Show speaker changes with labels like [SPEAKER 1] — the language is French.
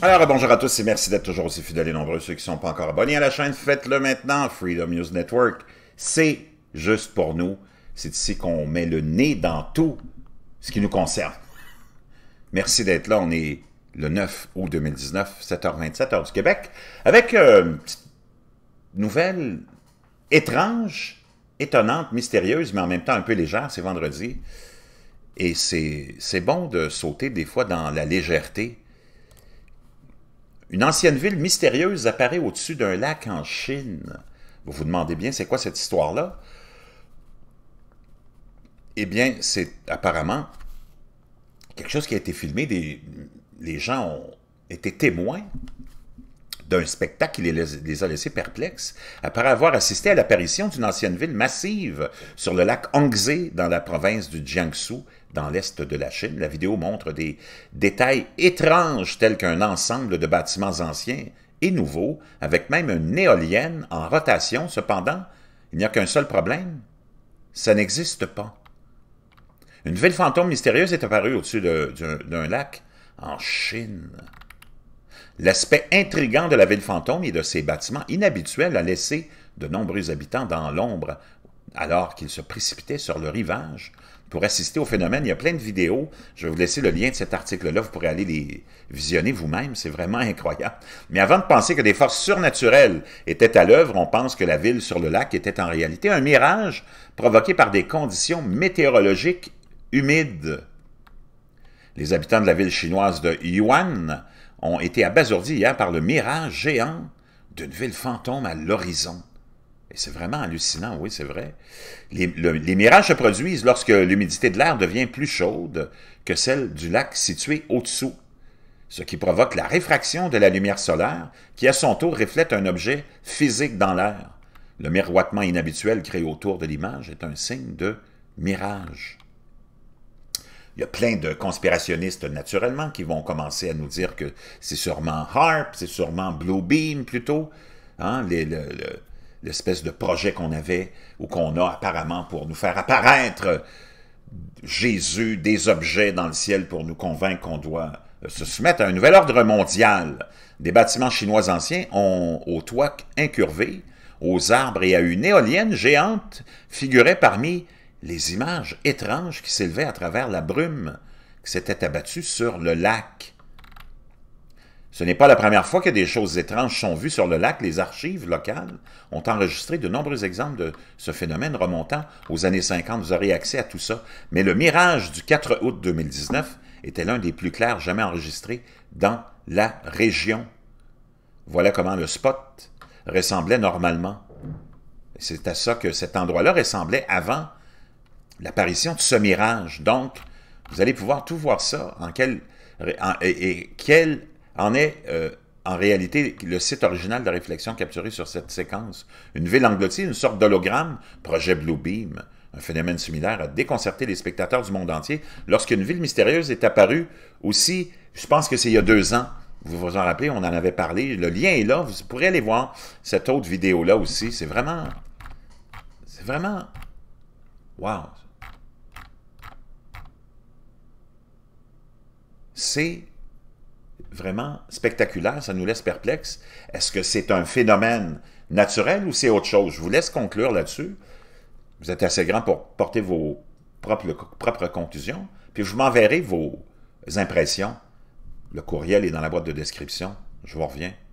[SPEAKER 1] Alors, bonjour à tous et merci d'être toujours aussi fidèles et nombreux. Ceux qui ne sont pas encore abonnés à la chaîne, faites-le maintenant. Freedom News Network, c'est juste pour nous. C'est ici qu'on met le nez dans tout ce qui nous concerne. Merci d'être là. On est le 9 août 2019, 7h27 heure du Québec, avec euh, une petite nouvelle étrange, étonnante, mystérieuse, mais en même temps un peu légère. C'est vendredi. Et c'est bon de sauter des fois dans la légèreté une ancienne ville mystérieuse apparaît au-dessus d'un lac en Chine. Vous vous demandez bien, c'est quoi cette histoire-là? Eh bien, c'est apparemment quelque chose qui a été filmé. les gens ont été témoins d'un spectacle qui les, a laissés perplexes après avoir assisté à l'apparition d'une ancienne ville massive sur le lac Hongzhe dans la province du Jiangsu dans l'est de la Chine. La vidéo montre des détails étranges tels qu'un ensemble de bâtiments anciens et nouveaux, avec même une éolienne en rotation. Cependant, il n'y a qu'un seul problème, ça n'existe pas. Une ville fantôme mystérieuse est apparue au-dessus d'un lac en Chine. L'aspect intrigant de la ville fantôme et de ses bâtiments inhabituels a laissé de nombreux habitants dans l'ombre alors qu'ils se précipitaient sur le rivage pour assister au phénomène. Il y a plein de vidéos. Je vais vous laisser le lien de cet article-là. Vous pourrez aller les visionner vous-même. C'est vraiment incroyable. Mais avant de penser que des forces surnaturelles étaient à l'œuvre, on pense que la ville sur le lac était en réalité un mirage provoqué par des conditions météorologiques humides. Les habitants de la ville chinoise de Yuan ont été abasourdis hier par le mirage géant d'une ville fantôme à l'horizon. Et c'est vraiment hallucinant, oui, c'est vrai. Les, mirages se produisent lorsque l'humidité de l'air devient plus chaude que celle du lac situé au-dessous, ce qui provoque la réfraction de la lumière solaire, qui à son tour reflète un objet physique dans l'air. Le miroitement inhabituel créé autour de l'image est un signe de mirage. Il y a plein de conspirationnistes, naturellement, qui vont commencer à nous dire que c'est sûrement HARP, c'est sûrement Blue Beam, plutôt. Hein, les, le, l'espèce de projet qu'on avait ou qu'on a apparemment pour nous faire apparaître Jésus, des objets dans le ciel pour nous convaincre qu'on doit euh, se soumettre à un nouvel ordre mondial. Des bâtiments chinois anciens ont aux toits incurvés, aux arbres et à une éolienne géante figuraient parmi les images étranges qui s'élevaient à travers la brume qui s'était abattue sur le lac. Ce n'est pas la première fois que des choses étranges sont vues sur le lac. Les archives locales ont enregistré de nombreux exemples de ce phénomène remontant aux années 50. Vous aurez accès à tout ça. Mais le mirage du 4 août 2019 était l'un des plus clairs jamais enregistrés dans la région. Voilà comment le spot ressemblait normalement. C'est à ça que cet endroit-là ressemblait avant l'apparition de ce mirage. Donc, vous allez pouvoir tout voir ça en quel, et en est euh, en réalité le site original de réflexion capturé sur cette séquence. Une ville engloutie, une sorte d'hologramme, projet Blue Beam. Un phénomène similaire a déconcerté les spectateurs du monde entier lorsqu'une ville mystérieuse est apparue aussi, je pense que c'est il y a deux ans, vous vous en rappelez, on en avait parlé. Le lien est là. Vous pourrez aller voir cette autre vidéo-là aussi. C'est vraiment... C'est vraiment... Wow! C'est vraiment spectaculaire, ça nous laisse perplexe. Est-ce que c'est un phénomène naturel ou c'est autre chose? Je vous laisse conclure là-dessus. Vous êtes assez grand pour porter vos propres, propres conclusions, puis je m'enverrai vos impressions. Le courriel est dans la boîte de description. Je vous reviens.